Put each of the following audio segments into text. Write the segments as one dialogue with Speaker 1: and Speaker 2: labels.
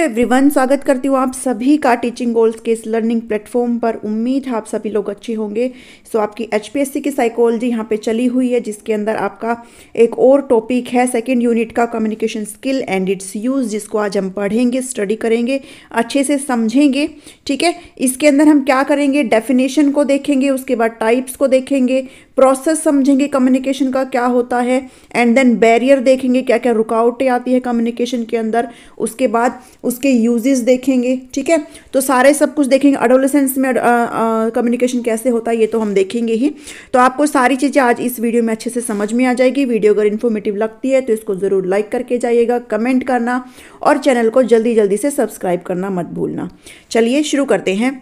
Speaker 1: everyone स्वागत करती हूँ आप सभी का टीचिंग गोल्स के इस लर्निंग प्लेटफॉर्म पर उम्मीद है आप सभी लोग अच्छे होंगे सो so, आपकी एचपीएससी की साइकोलॉजी यहाँ पे चली हुई है जिसके अंदर आपका एक और टॉपिक है सेकंड यूनिट का communication skill and it's use जिसको आज हम पढ़ेंगे स्टडी करेंगे अच्छे से समझेंगे ठीक है इसके अंदर हम क्या करेंगे डेफिनेशन को देखेंगे उसके बाद टाइप्स को देखेंगे प्रोसेस समझेंगे कम्युनिकेशन का क्या होता है एंड देन बैरियर देखेंगे क्या क्या रुकावटें आती है कम्युनिकेशन के अंदर उसके बाद उसके यूजेस देखेंगे ठीक है तो सारे सब कुछ देखेंगे अडोलसेंस में कम्युनिकेशन कैसे होता है ये तो हम देखेंगे ही तो आपको सारी चीज़ें आज इस वीडियो में अच्छे से समझ में आ जाएगी वीडियो अगर इन्फॉर्मेटिव लगती है तो इसको ज़रूर लाइक करके जाइएगा कमेंट करना और चैनल को जल्दी जल्दी से सब्सक्राइब करना मत भूलना चलिए शुरू करते हैं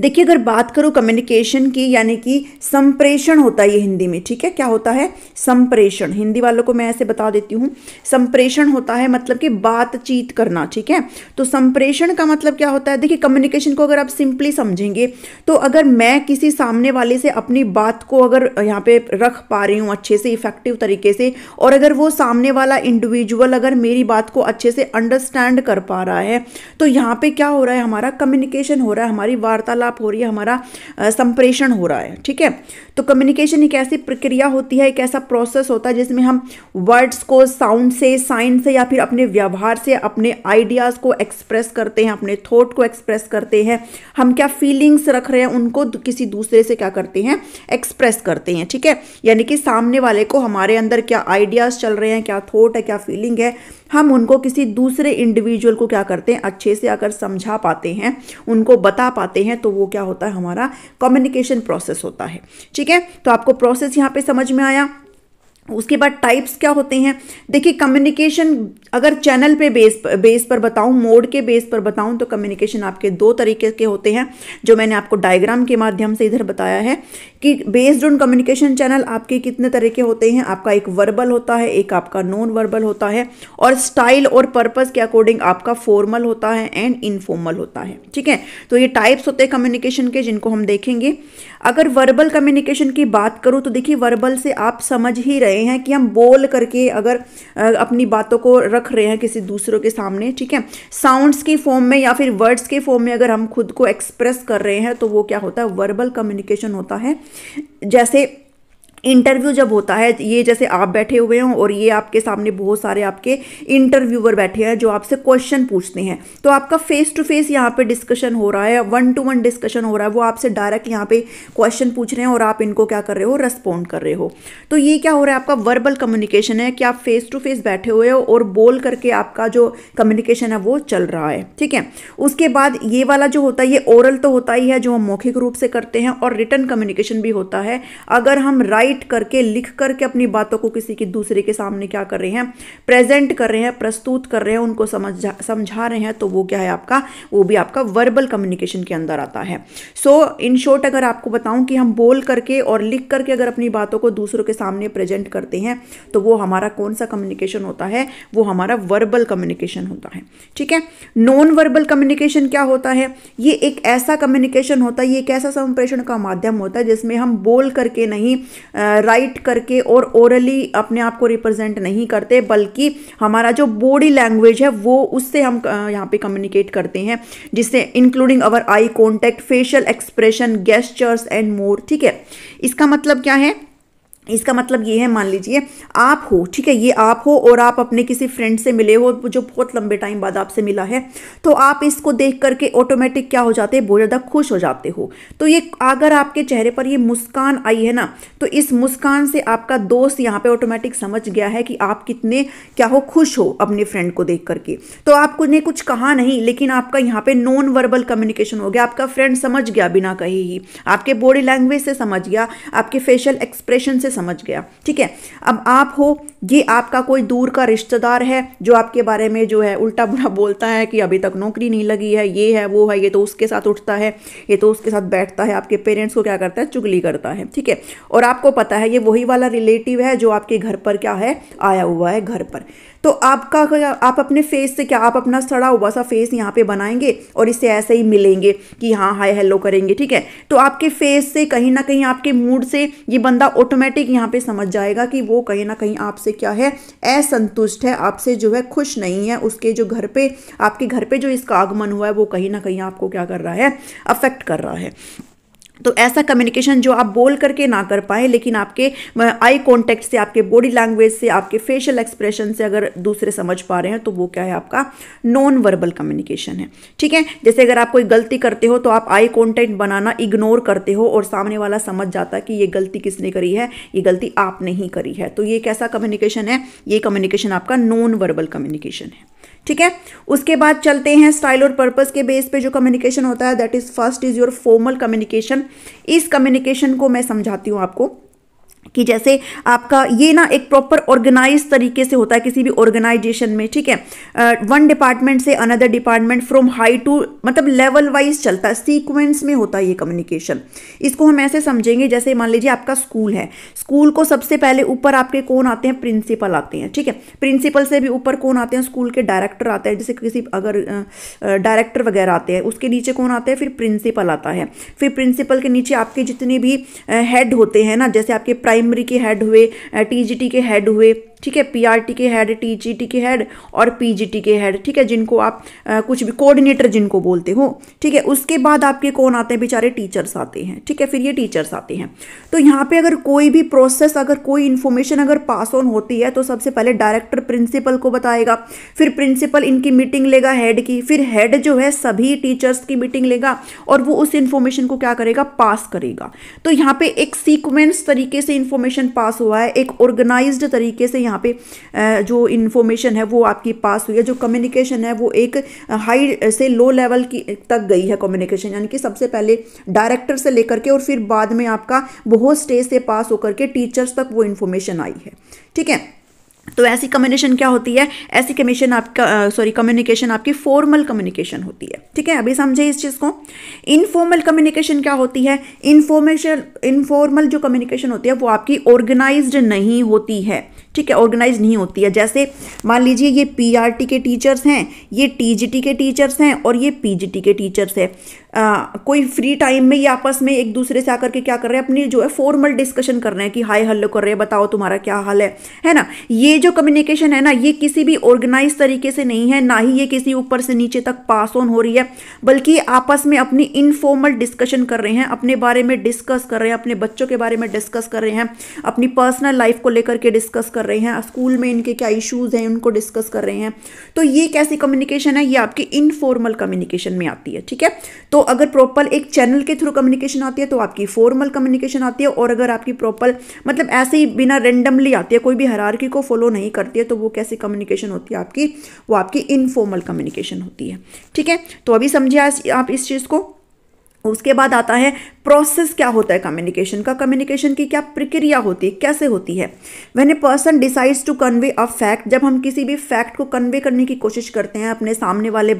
Speaker 1: देखिए अगर बात करूँ कम्युनिकेशन की यानी कि संप्रेषण होता है ये हिंदी में ठीक है क्या होता है संप्रेषण हिंदी वालों को मैं ऐसे बता देती हूँ संप्रेषण होता है मतलब कि बातचीत करना ठीक है तो संप्रेषण का मतलब क्या होता है देखिए कम्युनिकेशन को अगर आप सिंपली समझेंगे तो अगर मैं किसी सामने वाले से अपनी बात को अगर यहाँ पे रख पा रही हूँ अच्छे से इफेक्टिव तरीके से और अगर वो सामने वाला इंडिविजुअल अगर मेरी बात को अच्छे से अंडरस्टैंड कर पा रहा है तो यहाँ पर क्या हो रहा है हमारा कम्युनिकेशन हो रहा है हमारी वार्तालाप वार्तालाप हो रही है हमारा संप्रेषण हो रहा है ठीक है तो कम्युनिकेशन एक ऐसी प्रक्रिया होती है एक ऐसा प्रोसेस होता है जिसमें हम वर्ड्स को साउंड से साइन से या फिर अपने व्यवहार से अपने आइडियाज़ को एक्सप्रेस करते हैं अपने थॉट को एक्सप्रेस करते हैं हम क्या फीलिंग्स रख रहे हैं उनको किसी दूसरे से क्या करते हैं एक्सप्रेस करते हैं ठीक है यानी कि सामने वाले को हमारे अंदर क्या आइडियाज़ चल रहे हैं क्या थॉट है क्या फीलिंग है हम उनको किसी दूसरे इंडिविजुअल को क्या करते हैं अच्छे से अगर समझा पाते हैं उनको बता पाते हैं तो वो क्या होता है हमारा कम्युनिकेशन प्रोसेस होता है ठीक है तो आपको प्रोसेस यहाँ पे समझ में आया उसके बाद टाइप्स क्या होते हैं देखिए कम्युनिकेशन अगर चैनल पे बेस बेस पर बताऊं मोड के बेस पर बताऊं तो कम्युनिकेशन आपके दो तरीके के होते हैं जो मैंने आपको डायग्राम के माध्यम से इधर बताया है कि बेस्ड ऑन कम्युनिकेशन चैनल आपके कितने तरह के होते हैं आपका एक वर्बल होता है एक आपका नॉन वर्बल होता है और स्टाइल और पर्पज़ के अकॉर्डिंग आपका फॉर्मल होता है एंड इनफॉर्मल होता है ठीक है तो ये टाइप्स होते हैं कम्युनिकेशन के जिनको हम देखेंगे अगर वर्बल कम्युनिकेशन की बात करूँ तो देखिए वर्बल से आप समझ ही रहे रहे हैं कि हम बोल करके अगर अपनी बातों को रख रहे हैं किसी दूसरों के सामने ठीक है साउंड्स की फॉर्म में या फिर वर्ड्स के फॉर्म में अगर हम खुद को एक्सप्रेस कर रहे हैं तो वो क्या होता है वर्बल कम्युनिकेशन होता है जैसे इंटरव्यू जब होता है ये जैसे आप बैठे हुए हों और ये आपके सामने बहुत सारे आपके इंटरव्यूअर बैठे हैं जो आपसे क्वेश्चन पूछते हैं तो आपका फेस टू फेस यहाँ पे डिस्कशन हो रहा है वन टू वन डिस्कशन हो रहा है वो आपसे डायरेक्ट यहाँ पे क्वेश्चन पूछ रहे हैं और आप इनको क्या कर रहे हो रेस्पॉन्ड कर रहे हो तो ये क्या हो रहा है आपका वर्बल कम्युनिकेशन है कि आप फेस टू फेस बैठे हुए हो और बोल करके आपका जो कम्युनिकेशन है वो चल रहा है ठीक है उसके बाद ये वाला जो होता है ये ओरल तो होता ही है जो हम मौखिक रूप से करते हैं और रिटर्न कम्युनिकेशन भी होता है अगर हम राइट राइट करके लिख करके अपनी बातों को किसी के दूसरे के सामने क्या कर रहे हैं प्रेजेंट कर रहे हैं प्रस्तुत कर रहे हैं उनको समझ समझा रहे हैं तो वो क्या है आपका वो भी आपका वर्बल कम्युनिकेशन के अंदर आता है सो इन शॉर्ट अगर आपको बताऊं कि हम बोल करके और लिख करके अगर अपनी बातों को दूसरों के सामने प्रेजेंट करते हैं तो वो हमारा कौन सा कम्युनिकेशन होता है वो हमारा वर्बल कम्युनिकेशन होता है ठीक है नॉन वर्बल कम्युनिकेशन क्या होता है ये एक ऐसा कम्युनिकेशन होता है ये एक ऐसा संप्रेषण का माध्यम होता है जिसमें हम बोल करके नहीं राइट करके और ओरली अपने आप को रिप्रेजेंट नहीं करते बल्कि हमारा जो बॉडी लैंग्वेज है वो उससे हम यहाँ पे कम्युनिकेट करते हैं जिससे including our eye contact facial expression gestures and more ठीक है इसका मतलब क्या है इसका मतलब ये है मान लीजिए आप हो ठीक है ये आप हो और आप अपने किसी फ्रेंड से मिले हो जो बहुत लंबे टाइम बाद आपसे मिला है तो आप इसको देख करके ऑटोमेटिक क्या हो जाते हैं बहुत ज़्यादा खुश हो जाते हो तो ये अगर आपके चेहरे पर ये मुस्कान आई है ना तो इस मुस्कान से आपका दोस्त यहाँ पे ऑटोमेटिक समझ गया है कि आप कितने क्या हो खुश हो अपने फ्रेंड को देख करके तो आपको ने कुछ कहा नहीं लेकिन आपका यहाँ पे नॉन वर्बल कम्युनिकेशन हो गया आपका फ्रेंड समझ गया बिना कहे ही आपके बॉडी लैंग्वेज से समझ गया आपके फेशियल एक्सप्रेशन से समझ गया ठीक है अब आप हो ये आपका कोई दूर का रिश्तेदार है जो आपके बारे में जो है उल्टा बुरा बोलता है कि अभी तक नौकरी नहीं लगी है ये है वो है ये तो उसके साथ उठता है ये तो उसके साथ बैठता है आपके पेरेंट्स को क्या करता है चुगली करता है ठीक है और आपको पता है ये वही वाला रिलेटिव है जो आपके घर पर क्या है आया हुआ है घर पर तो आपका आप अपने फेस से क्या आप अपना सड़ा हुआ सा फेस यहाँ पे बनाएंगे और इसे ऐसे ही मिलेंगे कि हाँ हाय हेलो करेंगे ठीक है तो आपके फेस से कहीं ना कहीं आपके मूड से ये बंदा ऑटोमेटिक ऑटोमेटिक यहाँ पे समझ जाएगा कि वो कहीं ना कहीं आपसे क्या है असंतुष्ट है आपसे जो है खुश नहीं है उसके जो घर पे आपके घर पे जो इसका आगमन हुआ है वो कहीं ना कहीं आपको क्या कर रहा है अफेक्ट कर रहा है तो ऐसा कम्युनिकेशन जो आप बोल करके ना कर पाए लेकिन आपके आई कॉन्टेक्ट से आपके बॉडी लैंग्वेज से आपके फेशियल एक्सप्रेशन से अगर दूसरे समझ पा रहे हैं तो वो क्या है आपका नॉन वर्बल कम्युनिकेशन है ठीक है जैसे अगर आप कोई गलती करते हो तो आप आई कॉन्टैक्ट बनाना इग्नोर करते हो और सामने वाला समझ जाता है कि ये गलती किसने करी है ये गलती आपने ही करी है तो ये कैसा कम्युनिकेशन है ये कम्युनिकेशन आपका नॉन वर्बल कम्युनिकेशन है ठीक है उसके बाद चलते हैं स्टाइल और पर्पज के बेस पे जो कम्युनिकेशन होता है that is first is your formal communication इस कम्युनिकेशन को मैं समझाती हूँ आपको कि जैसे आपका ये ना एक प्रॉपर ऑर्गेनाइज तरीके से होता है किसी भी ऑर्गेनाइजेशन में ठीक है वन डिपार्टमेंट से another department from high to मतलब लेवल वाइज चलता है सीक्वेंस में होता है ये कम्युनिकेशन इसको हम ऐसे समझेंगे जैसे मान लीजिए आपका स्कूल है स्कूल को सबसे पहले ऊपर आपके कौन आते हैं प्रिंसिपल आते हैं ठीक है प्रिंसिपल से भी ऊपर कौन आते हैं स्कूल के डायरेक्टर आते हैं जैसे किसी अगर डायरेक्टर वगैरह आते हैं उसके नीचे कौन आते हैं फिर प्रिंसिपल आता है फिर प्रिंसिपल के नीचे आपके जितने भी हेड होते हैं ना जैसे आपके प्राइम प्राइमरी के हेड हुए टीजीटी के हेड हुए ठीक है पीआरटी के हेड टीजीटी के हेड और पीजीटी के हेड ठीक है जिनको आप आ, कुछ भी कोऑर्डिनेटर जिनको बोलते हो ठीक है उसके बाद आपके कौन आते हैं बेचारे टीचर्स आते हैं ठीक है फिर ये टीचर्स आते हैं तो यहाँ पे अगर कोई भी प्रोसेस अगर कोई इन्फॉर्मेशन अगर पास ऑन होती है तो सबसे पहले डायरेक्टर प्रिंसिपल को बताएगा फिर प्रिंसिपल इनकी मीटिंग लेगा हेड की फिर हेड जो है सभी टीचर्स की मीटिंग लेगा और वो उस इन्फॉर्मेशन को क्या करेगा पास करेगा तो यहाँ पे एक सीक्वेंस तरीके से इन्फॉर्मेशन पास हुआ है एक ऑर्गेनाइज्ड तरीके से यहाँ पे जो इन्फॉर्मेशन है वो आपकी पास हुई है जो कम्युनिकेशन है वो एक हाई से लो लेवल की तक गई है कम्युनिकेशन यानी कि सबसे पहले डायरेक्टर से लेकर के और फिर बाद में आपका बहुत स्टेज से पास होकर के टीचर्स तक वो इन्फॉर्मेशन आई है ठीक है तो ऐसी कम्युनिकेशन क्या होती है ऐसी कमीशन आपका सॉरी कम्युनिकेशन आपकी फॉर्मल कम्युनिकेशन होती है ठीक है अभी समझे इस चीज़ को इनफॉर्मल कम्युनिकेशन क्या होती है इन्फॉर्मेशन इनफॉर्मल जो कम्युनिकेशन होती है वो आपकी ऑर्गेनाइज्ड नहीं होती है ठीक है ऑर्गेनाइज नहीं होती है जैसे मान लीजिए ये पीआरटी के टीचर्स हैं ये टीजीटी के टीचर्स हैं और ये पीजीटी के टीचर्स हैं कोई फ्री टाइम में ये आपस में एक दूसरे से आकर के क्या कर रहे हैं अपनी जो है फॉर्मल डिस्कशन कर रहे हैं कि हाय हल्लो कर रहे हैं बताओ तुम्हारा क्या हाल है है ना ये जो कम्युनिकेशन है ना ये किसी भी ऑर्गेनाइज तरीके से नहीं है ना ही ये किसी ऊपर से नीचे तक पास ऑन हो रही है बल्कि आपस में अपनी इनफॉर्मल डिस्कशन कर रहे हैं अपने बारे में डिस्कस कर रहे हैं अपने बच्चों के बारे में डिस्कस कर रहे हैं अपनी पर्सनल लाइफ को लेकर के डिस्कस कर रहे हैं स्कूल में इनके क्या इश्यूज़ हैं उनको डिस्कस कर रहे हैं तो ये कैसी कम्युनिकेशन है ये आपके इनफॉर्मल कम्युनिकेशन में आती है ठीक है तो अगर प्रॉपर एक चैनल के थ्रू कम्युनिकेशन आती है तो आपकी फॉर्मल कम्युनिकेशन आती है और अगर आपकी प्रॉपर मतलब ऐसे ही बिना रेंडमली आती है कोई भी हरारकी को फॉलो नहीं करती है तो वो कैसी कम्युनिकेशन होती है आपकी वो आपकी इनफॉर्मल कम्युनिकेशन होती है ठीक है तो अभी समझिए आप इस चीज़ को उसके बाद आता है प्रोसेस क्या होता है कम्युनिकेशन का कम्युनिकेशन की क्या प्रक्रिया होती है कैसे होती है when a person decides to convey a fact जब हम किसी भी फैक्ट को कन्वे करने की कोशिश करते हैं अपने सामने वाले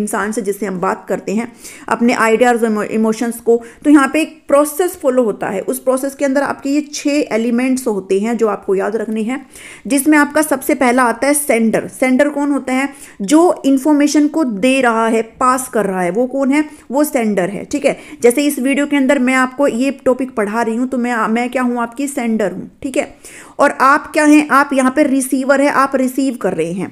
Speaker 1: इंसान से जिससे हम बात करते हैं अपने आइडियाज़ इमोशंस को तो यहाँ पे एक प्रोसेस फॉलो होता है उस प्रोसेस के अंदर आपके ये छः एलिमेंट्स होते हैं जो आपको याद रखने हैं जिसमें आपका सबसे पहला आता है सेंडर सेंडर कौन होता है जो इन्फॉर्मेशन को दे रहा है पास कर रहा है वो कौन है वो सेंडर है ठीक है जैसे इस वीडियो के अंदर सेंडर मैं आपको ये टॉपिक पढ़ा रही हूँ तो मैं मैं क्या हूँ आपकी सेंडर हूँ ठीक है और आप क्या हैं आप यहाँ पर रिसीवर है आप रिसीव कर रहे हैं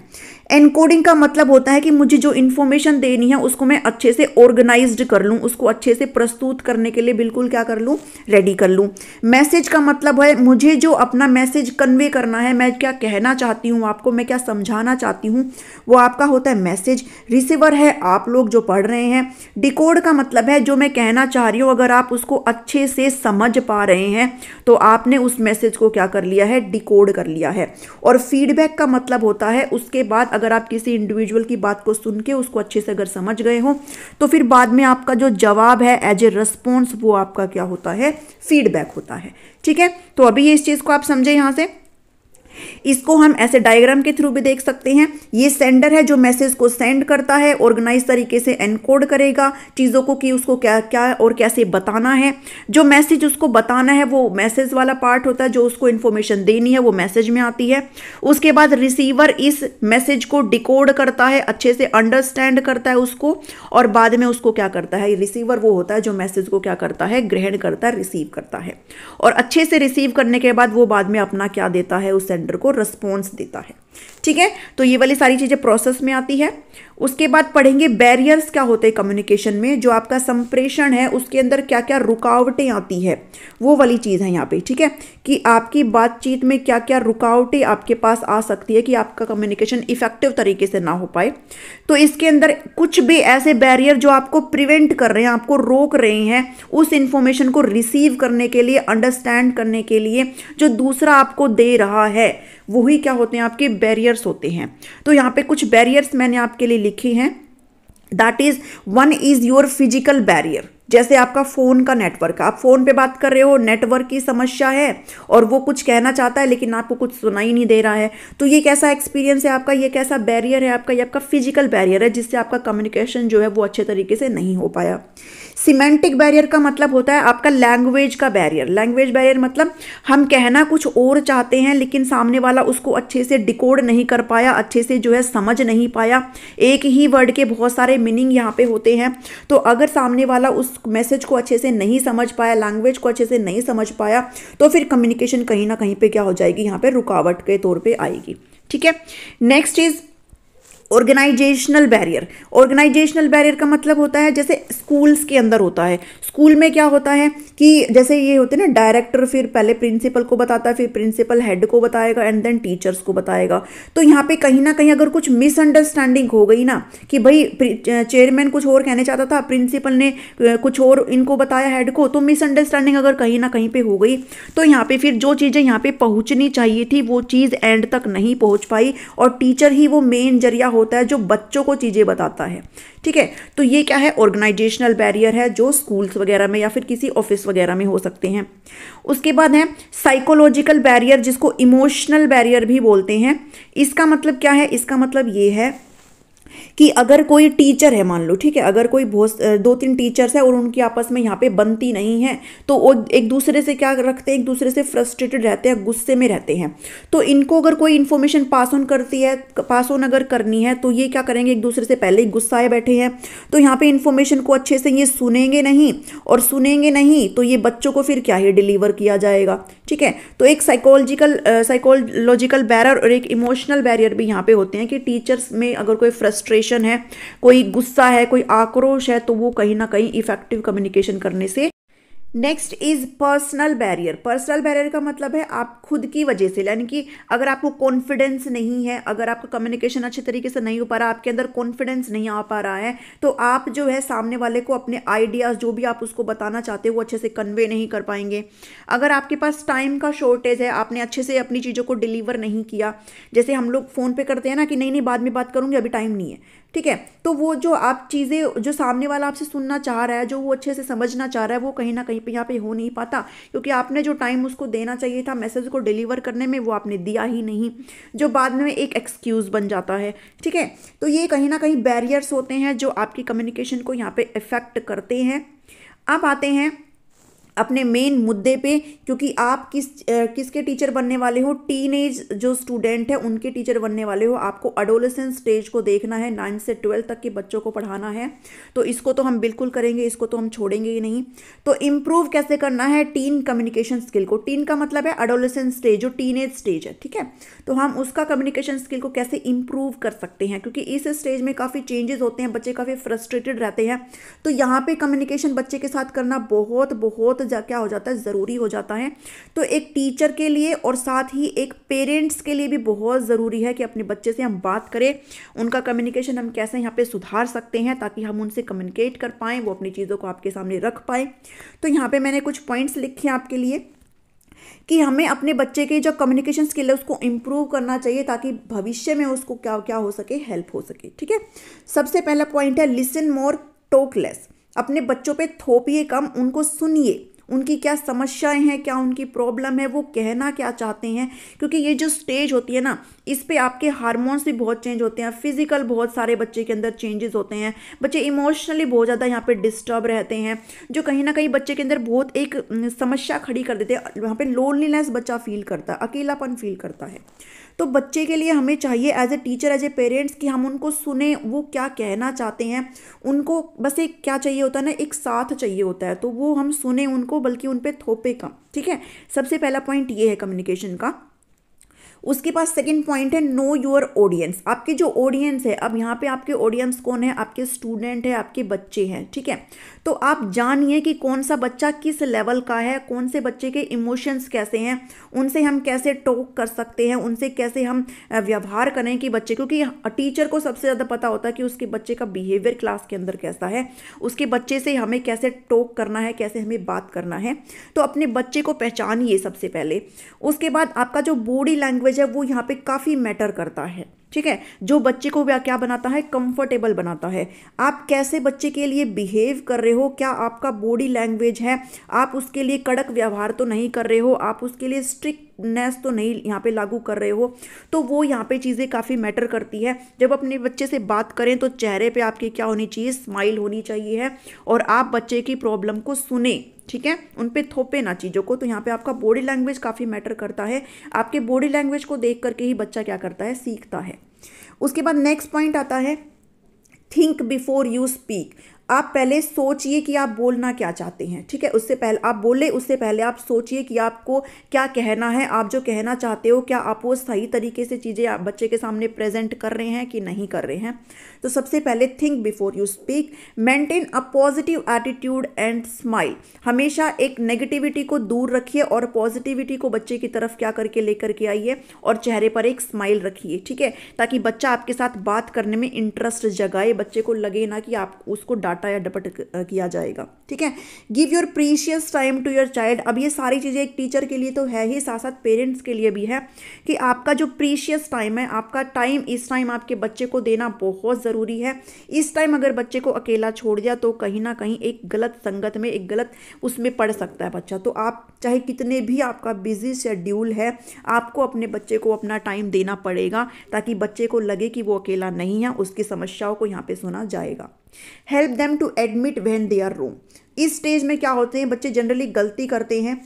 Speaker 1: एनकोडिंग का मतलब होता है कि मुझे जो इन्फॉर्मेशन देनी है उसको मैं अच्छे से ऑर्गेनाइज कर लूँ उसको अच्छे से प्रस्तुत करने के लिए बिल्कुल क्या कर लूँ रेडी कर लूँ मैसेज का मतलब है मुझे जो अपना मैसेज कन्वे करना है मैं क्या कहना चाहती हूँ आपको मैं क्या समझाना चाहती हूँ वो आपका होता है मैसेज रिसीवर है आप लोग जो पढ़ रहे हैं डिकोड का मतलब है जो मैं कहना चाह रही हूँ अगर आप उसको अच्छे से समझ पा रहे हैं तो आपने उस मैसेज को क्या कर लिया है डिकोड कर लिया है और फीडबैक का मतलब होता है उसके बाद अगर आप किसी इंडिविजुअल की बात को सुन के उसको अच्छे से अगर समझ गए हो तो फिर बाद में आपका जो जवाब है एज ए रिस्पॉन्स वो आपका क्या होता है फीडबैक होता है ठीक है तो अभी इस चीज़ को आप समझे यहाँ से इसको हम ऐसे डायग्राम के थ्रू भी देख सकते हैं ये सेंडर है जो मैसेज को सेंड करता है ऑर्गेनाइज तरीके से एनकोड करेगा चीज़ों को कि उसको क्या क्या और कैसे बताना है जो मैसेज उसको बताना है वो मैसेज वाला पार्ट होता है जो उसको इन्फॉर्मेशन देनी है वो मैसेज में आती है उसके बाद रिसीवर इस मैसेज को डिकोड करता है अच्छे से अंडरस्टैंड करता है उसको और बाद में उसको क्या करता है रिसीवर वो होता है जो मैसेज को क्या करता है ग्रहण करता है रिसीव करता है और अच्छे से रिसीव करने के बाद वो बाद में अपना क्या देता है उस सेंडर सिलेंडर को रिस्पॉन्स देता है ठीक है तो ये वाली सारी चीज़ें प्रोसेस में आती है उसके बाद पढ़ेंगे बैरियर्स क्या होते हैं कम्युनिकेशन में जो आपका संप्रेषण है उसके अंदर क्या क्या रुकावटें आती है वो वाली चीज़ है यहाँ पे ठीक है कि आपकी बातचीत में क्या क्या रुकावटें आपके पास आ सकती है कि आपका कम्युनिकेशन इफेक्टिव तरीके से ना हो पाए तो इसके अंदर कुछ भी ऐसे बैरियर जो आपको प्रिवेंट कर रहे हैं आपको रोक रहे हैं उस इन्फॉर्मेशन को रिसीव करने के लिए अंडरस्टैंड करने के लिए जो दूसरा आपको दे रहा है वही क्या होते हैं आपके बैरियर्स होते हैं तो यहाँ पे कुछ बैरियर्स मैंने आपके लिए लिखे हैं that is one is your physical barrier जैसे आपका फ़ोन का नेटवर्क आप फ़ोन पे बात कर रहे हो नेटवर्क की समस्या है और वो कुछ कहना चाहता है लेकिन आपको कुछ सुनाई नहीं दे रहा है तो ये कैसा एक्सपीरियंस है आपका ये कैसा बैरियर है आपका ये आपका फिजिकल बैरियर है जिससे आपका कम्युनिकेशन जो है वो अच्छे तरीके से नहीं हो पाया सीमेंटिक बैरियर का मतलब होता है आपका लैंग्वेज का बैरियर लैंग्वेज बैरियर मतलब हम कहना कुछ और चाहते हैं लेकिन सामने वाला उसको अच्छे से डिकोड नहीं कर पाया अच्छे से जो है समझ नहीं पाया एक ही वर्ड के बहुत सारे मीनिंग यहाँ पे होते हैं तो अगर सामने वाला उस मैसेज को अच्छे से नहीं समझ पाया लैंग्वेज को अच्छे से नहीं समझ पाया तो फिर कम्युनिकेशन कहीं ना कहीं पे क्या हो जाएगी यहाँ पे रुकावट के तौर पे आएगी ठीक है next is organisational barrier organisational barrier का मतलब होता है जैसे स्कूल्स के अंदर होता है स्कूल में क्या होता है कि जैसे ये होते हैं ना डायरेक्टर फिर पहले प्रिंसिपल को बताता है फिर प्रिंसिपल हेड को बताएगा एंड देन टीचर्स को बताएगा तो यहाँ पे कहीं ना कहीं अगर कुछ मिसअंडरस्टैंडिंग हो गई ना कि भाई चेयरमैन कुछ और कहने चाहता था प्रिंसिपल ने कुछ और इनको बताया हेड को तो मिसअंडरस्टैंडिंग अगर कहीं ना कहीं पर हो गई तो यहाँ पर फिर जो चीज़ें यहाँ पर पहुँचनी चाहिए थी वो चीज़ एंड तक नहीं पहुँच पाई और टीचर ही वो मेन जरिया होता है जो बच्चों को चीज़ें बताता है ठीक है तो ये क्या है ऑर्गेनाइजेशनल बैरियर है जो स्कूल्स वगैरह में या फिर किसी ऑफिस वगैरह में हो सकते हैं उसके बाद है साइकोलॉजिकल बैरियर जिसको इमोशनल बैरियर भी बोलते हैं इसका मतलब क्या है इसका मतलब ये है कि अगर कोई टीचर है मान लो ठीक है अगर कोई बहुत दो तीन टीचर्स है और उनकी आपस में यहाँ पे बनती नहीं है तो वो एक दूसरे से क्या रखते हैं एक दूसरे से फ्रस्ट्रेटेड रहते हैं गुस्से में रहते हैं तो इनको अगर कोई इन्फॉर्मेशन पास ऑन करती है पास ऑन अगर करनी है तो ये क्या करेंगे एक दूसरे से पहले ही गुस्साए बैठे हैं तो यहाँ पर इन्फॉर्मेशन को अच्छे से ये सुनेंगे नहीं और सुनेंगे नहीं तो ये बच्चों को फिर क्या ही डिलीवर किया जाएगा ठीक है तो एक साइकोलॉजिकल साइकोलॉजिकल बैरियर और एक इमोशनल बैरियर भी यहाँ पर होते हैं कि टीचर्स में अगर कोई फ्रस्ट फ्रस्ट्रेशन है कोई गुस्सा है कोई आक्रोश है तो वो कहीं ना कहीं इफेक्टिव कम्युनिकेशन करने से next is personal barrier personal barrier का मतलब है आप खुद की वजह से यानी कि अगर आपको कॉन्फिडेंस नहीं है अगर आपका कम्युनिकेशन अच्छे तरीके से नहीं हो पा रहा आपके अंदर कॉन्फिडेंस नहीं आ पा रहा है तो आप जो है सामने वाले को अपने आइडियाज़ जो भी आप उसको बताना चाहते हो वो अच्छे से कन्वे नहीं कर पाएंगे अगर आपके पास टाइम का शॉर्टेज है आपने अच्छे से अपनी चीज़ों को डिलीवर नहीं किया जैसे हम लोग फ़ोन पे करते हैं ना कि नहीं नहीं बाद में बात करूंगी अभी टाइम नहीं है ठीक है तो वो जो आप चीज़ें जो सामने वाला आपसे सुनना चाह रहा है जो वो अच्छे से समझना चाह रहा है वो कहीं ना कहीं पे यहाँ पे हो नहीं पाता क्योंकि आपने जो टाइम उसको देना चाहिए था मैसेज को डिलीवर करने में वो आपने दिया ही नहीं जो बाद में एक एक्सक्यूज़ बन जाता है ठीक है तो ये कहीं ना कहीं बैरियर्स होते हैं जो आपकी कम्युनिकेशन को यहाँ पर इफ़ेक्ट करते हैं अब आते हैं अपने मेन मुद्दे पे क्योंकि आप किस किसके टीचर बनने वाले हो टीनेज जो स्टूडेंट है उनके टीचर बनने वाले हो आपको अडोलेसेंट स्टेज को देखना है नाइन्थ से ट्वेल्थ तक के बच्चों को पढ़ाना है तो इसको तो हम बिल्कुल करेंगे इसको तो हम छोड़ेंगे ही नहीं तो इम्प्रूव कैसे करना है टीन कम्युनिकेशन स्किल को टीन का मतलब है अडोलेसन स्टेज जो टीन स्टेज है ठीक है तो हम उसका कम्युनिकेशन स्किल को कैसे इम्प्रूव कर सकते हैं क्योंकि इस स्टेज में काफ़ी चेंजेस होते हैं बच्चे काफ़ी फ्रस्ट्रेटेड रहते हैं तो यहाँ पर कम्युनिकेशन बच्चे के साथ करना बहुत बहुत जा क्या हो जाता है ज़रूरी हो जाता है तो एक टीचर के लिए और साथ ही एक पेरेंट्स के लिए भी बहुत ज़रूरी है कि अपने बच्चे से हम बात करें उनका कम्युनिकेशन हम कैसे यहाँ पे सुधार सकते हैं ताकि हम उनसे कम्युनिकेट कर पाएँ वो अपनी चीज़ों को आपके सामने रख पाएँ तो यहाँ पर मैंने कुछ पॉइंट्स लिखे हैं आपके लिए कि हमें अपने बच्चे के जो कम्युनिकेशन स्किल है उसको इम्प्रूव करना चाहिए ताकि भविष्य में उसको क्या क्या हो सके हेल्प हो सके ठीक है सबसे पहला पॉइंट है लिसन मोर टोकलेस अपने बच्चों पे थोपिए कम उनको सुनिए उनकी क्या समस्याएं हैं क्या उनकी प्रॉब्लम है वो कहना क्या चाहते हैं क्योंकि ये जो स्टेज होती है ना इस पर आपके हारमोन्स भी बहुत चेंज होते हैं फिजिकल बहुत सारे बच्चे के अंदर चेंजेस होते हैं बच्चे इमोशनली बहुत ज़्यादा यहाँ पर डिस्टर्ब रहते हैं जो कहीं ना कहीं बच्चे के अंदर बहुत एक समस्या खड़ी कर देते हैं यहाँ पर लोनलीनेस बच्चा फील करता है अकेलापन फील करता है तो बच्चे के लिए हमें चाहिए as a teacher as a parents कि हम उनको सुने वो क्या कहना चाहते हैं उनको बस एक क्या चाहिए होता है ना एक साथ चाहिए होता है तो वो हम सुने उनको बल्कि उन पर थोपे कम ठीक है सबसे पहला पॉइंट ये है कम्युनिकेशन का उसके पास सेकेंड पॉइंट है नो योर ऑडियंस आपके जो ऑडियंस है अब यहाँ पे आपके ऑडियंस कौन है आपके स्टूडेंट है आपके बच्चे हैं ठीक है तो आप जानिए कि कौन सा बच्चा किस लेवल का है कौन से बच्चे के इमोशंस कैसे हैं उनसे हम कैसे टॉक कर सकते हैं उनसे कैसे हम व्यवहार करें कि बच्चे क्योंकि टीचर को सबसे ज़्यादा पता होता है कि उसके बच्चे का बिहेवियर क्लास के अंदर कैसा है उसके बच्चे से हमें कैसे टॉक करना है कैसे हमें बात करना है तो अपने बच्चे को पहचानिए सबसे पहले उसके बाद आपका जो बॉडी लैंग्वेज लैंग्वेज है वो यहाँ पे काफ़ी मैटर करता है ठीक है जो बच्चे को क्या बनाता है कंफर्टेबल बनाता है आप कैसे बच्चे के लिए बिहेव कर रहे हो क्या आपका बॉडी लैंग्वेज है आप उसके लिए कड़क व्यवहार तो नहीं कर रहे हो आप उसके लिए स्ट्रिक्टनेस तो नहीं यहाँ पे लागू कर रहे हो तो वो यहाँ पे चीज़ें काफ़ी मैटर करती है जब अपने बच्चे से बात करें तो चेहरे पे आपकी क्या होनी चाहिए स्माइल होनी चाहिए है और आप बच्चे की प्रॉब्लम को सुने ठीक है उन पर थोपे ना चीज़ों को तो यहाँ पे आपका बॉडी लैंग्वेज काफ़ी मैटर करता है आपके बॉडी लैंग्वेज को देख करके ही बच्चा क्या करता है सीखता है उसके बाद नेक्स्ट पॉइंट आता है थिंक बिफोर यू स्पीक आप पहले सोचिए कि आप बोलना क्या चाहते हैं ठीक है उससे पहले आप बोले उससे पहले आप सोचिए कि आपको क्या कहना है आप जो कहना चाहते हो क्या आप वो सही तरीके से चीज़ें आप बच्चे के सामने प्रेजेंट कर रहे हैं कि नहीं कर रहे हैं तो सबसे पहले think before you speak maintain a positive attitude and smile हमेशा एक नेगेटिविटी को दूर रखिए और पॉजिटिविटी को बच्चे की तरफ क्या करके लेकर के आइए और चेहरे पर एक स्माइल रखिए ठीक है ताकि बच्चा आपके साथ बात करने में इंटरेस्ट जगाए बच्चे को लगे ना कि आप उसको डांट डाटा या डपट किया जाएगा ठीक है give your precious time to your child अब ये सारी चीज़ें एक टीचर के लिए तो है ही साथ साथ पेरेंट्स के लिए भी है कि आपका जो प्रीशियस टाइम है आपका टाइम इस टाइम आपके बच्चे को देना बहुत ज़रूरी है इस टाइम अगर बच्चे को अकेला छोड़ दिया तो कहीं ना कहीं एक गलत संगत में एक गलत उसमें पड़ सकता है बच्चा तो आप चाहे कितने भी आपका बिजी शेड्यूल है आपको अपने बच्चे को अपना टाइम देना पड़ेगा ताकि बच्चे को लगे कि वो अकेला नहीं है उसकी समस्याओं को यहाँ पे सुना जाएगा help them to admit when they are room इस स्टेज में क्या होते हैं बच्चे जनरली गलती करते हैं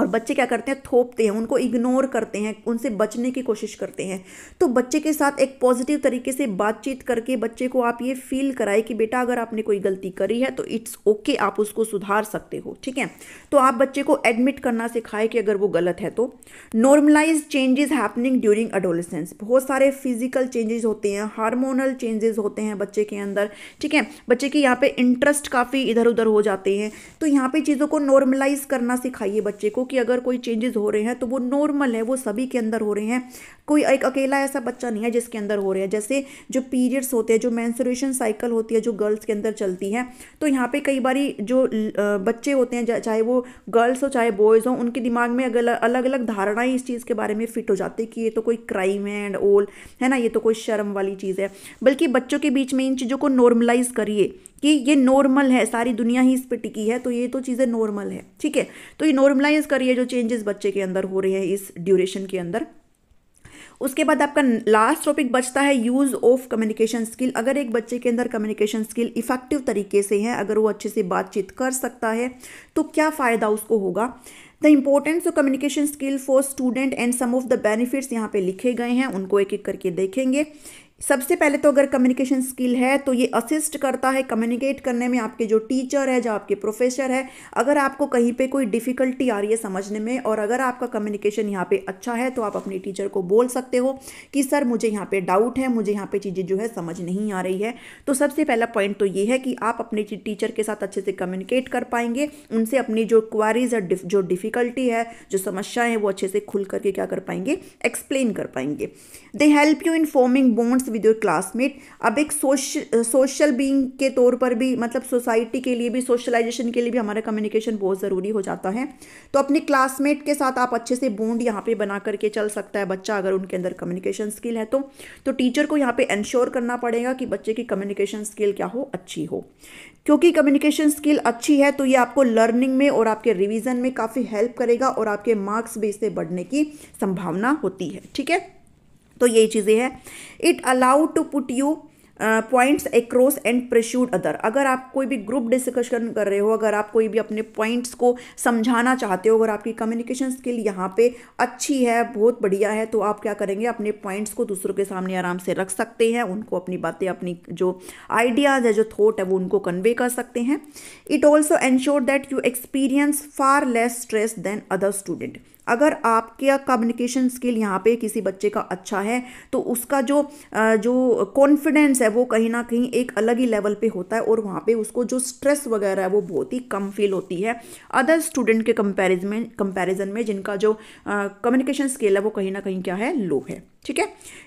Speaker 1: और बच्चे क्या करते हैं थोपते हैं उनको इग्नोर करते हैं उनसे बचने की कोशिश करते हैं तो बच्चे के साथ एक पॉजिटिव तरीके से बातचीत करके बच्चे को आप ये फील कराए कि बेटा अगर आपने कोई गलती करी है तो इट्स ओके okay, आप उसको सुधार सकते हो ठीक है तो आप बच्चे को एडमिट करना सिखाए कि अगर वो गलत है तो normalise changes happening during adolescence बहुत सारे फिजिकल चेंजेस होते हैं हारमोनल चेंजेस होते हैं बच्चे के अंदर ठीक है बच्चे के यहाँ पर इंटरेस्ट काफ़ी इधर उधर हो जाते हैं तो यहाँ पर चीज़ों को नॉर्मलाइज करना सिखाइए बच्चे को कि अगर कोई चेंजेस हो रहे हैं तो वो नॉर्मल है वो सभी के अंदर हो रहे हैं कोई एक अकेला ऐसा बच्चा नहीं है जिसके अंदर हो रहे हैं जैसे जो पीरियड्स होते हैं जो मैंसुरेशन साइकिल होती है जो गर्ल्स के अंदर चलती है तो यहाँ पर कई बार जो बच्चे होते हैं चाहे वो गर्ल्स हो चाहे बॉयज़ हो उनके दिमाग में अलग अलग धारणाएं इस चीज़ के बारे में फिट हो जाती है कि ये तो कोई क्राइम है एंड ओल है ना ये तो कोई शर्म वाली चीज़ है बल्कि बच्चों के बीच में इन चीज़ों को नॉर्मलाइज करिए कि ये नॉर्मल है सारी दुनिया ही इस पर टिकी है तो ये तो चीज़ें नॉर्मल है ठीक है तो ये नॉर्मलाइज करिए जो चेंजेस बच्चे के अंदर हो रहे हैं इस ड्यूरेशन के अंदर उसके बाद आपका लास्ट टॉपिक बचता है यूज़ ऑफ कम्युनिकेशन स्किल अगर एक बच्चे के अंदर कम्युनिकेशन स्किल इफ़ेक्टिव तरीके से है अगर वो अच्छे से बातचीत कर सकता है तो क्या फ़ायदा उसको होगा the importance of communication skill for student and some of the benefits यहाँ पे लिखे गए हैं उनको एक एक करके देखेंगे सबसे पहले तो अगर कम्युनिकेशन स्किल है तो ये असिस्ट करता है कम्युनिकेट करने में आपके जो टीचर है जो आपके प्रोफेसर है अगर आपको कहीं पे कोई डिफ़िकल्टी आ रही है समझने में और अगर आपका कम्युनिकेशन यहाँ पे अच्छा है तो आप अपने टीचर को बोल सकते हो कि सर मुझे यहाँ पे डाउट है मुझे यहाँ पे चीज़ें जो है समझ नहीं आ रही है तो सबसे पहला पॉइंट तो ये है कि आप अपने टीचर के साथ अच्छे से कम्युनिकेट कर पाएंगे उनसे अपनी जो क्वारीज और जो डिफ़िकल्टी है जो समस्या है वो अच्छे से खुल करके क्या कर पाएंगे एक्सप्लेन कर पाएंगे they help you in forming bonds comes with your classmate अब एक सोशल सोशल बींग के तौर पर भी मतलब सोसाइटी के लिए भी सोशलाइजेशन के लिए भी हमारा कम्युनिकेशन बहुत ज़रूरी हो जाता है तो अपने क्लासमेट के साथ आप अच्छे से बॉन्ड यहाँ पे बना करके चल सकता है बच्चा अगर उनके अंदर कम्युनिकेशन स्किल है तो तो टीचर को यहाँ पर इंश्योर करना पड़ेगा कि बच्चे की कम्युनिकेशन स्किल क्या हो अच्छी हो क्योंकि कम्युनिकेशन स्किल अच्छी है तो ये आपको लर्निंग में और आपके रिविज़न में काफ़ी हेल्प करेगा और आपके मार्क्स भी इससे बढ़ने की संभावना होती है ठीक है तो यही चीज़ें हैं it allowed to put you points across and persuade other अगर आप कोई भी ग्रुप डिस्कशन कर रहे हो अगर आप कोई भी अपने पॉइंट्स को समझाना चाहते हो अगर आपकी कम्युनिकेशन स्किल यहाँ पे अच्छी है बहुत बढ़िया है तो आप क्या करेंगे अपने पॉइंट्स को दूसरों के सामने आराम से रख सकते हैं उनको अपनी बातें अपनी जो आइडियाज़ है जो थॉट है वो उनको कन्वे कर सकते हैं it also ensure that you experience far less stress than other student अगर आपके कम्युनिकेशन स्किल यहाँ पे किसी बच्चे का अच्छा है तो उसका जो जो कॉन्फिडेंस है वो कहीं ना कहीं एक अलग ही लेवल पे होता है और वहाँ पे उसको जो स्ट्रेस वगैरह है वो बहुत ही कम फील होती है अदर स्टूडेंट के कंपैरिजन में कंपैरिजन में जिनका जो कम्युनिकेशन स्किल है वो कहीं ना कहीं क्या है लो है ठीक है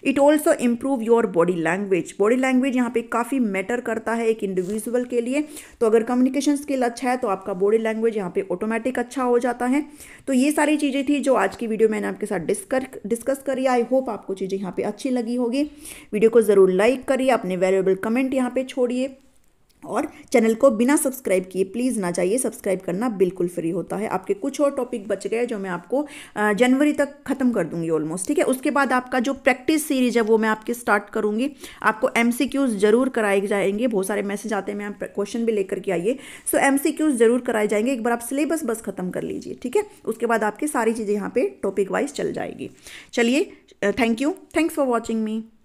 Speaker 1: it also improve your body language body language यहाँ पे काफ़ी मैटर करता है एक इंडिविजुअल के लिए तो अगर कम्युनिकेशन स्किल अच्छा है तो आपका बॉडी लैंग्वेज यहाँ पे ऑटोमेटिक अच्छा हो जाता है तो ये सारी चीज़ें थी जो आज की वीडियो मैंने आपके साथ डिस्कर डिस्कस करी आई होप आपको चीज़ें यहाँ पर अच्छी लगी होगी वीडियो को ज़रूर लाइक करिए अपने वैल्यूएबल कमेंट यहाँ पर छोड़िए और चैनल को बिना सब्सक्राइब किए प्लीज़ ना जाइए सब्सक्राइब करना बिल्कुल फ्री होता है आपके कुछ और टॉपिक बच गए जो मैं आपको जनवरी तक ख़त्म कर दूंगी ऑलमोस्ट ठीक है उसके बाद आपका जो प्रैक्टिस सीरीज है वो मैं आपके स्टार्ट करूँगी आपको एम जरूर कराए जाएंगे बहुत सारे मैसेज आते हैं मैं क्वेश्चन भी लेकर के आइए सो एम जरूर कराए जाएंगे एक बार आप सिलेबस बस ख़त्म कर लीजिए ठीक है उसके बाद आपकी सारी चीज़ें यहाँ पर टॉपिक वाइज चल जाएगी चलिए thank you thanks for watching me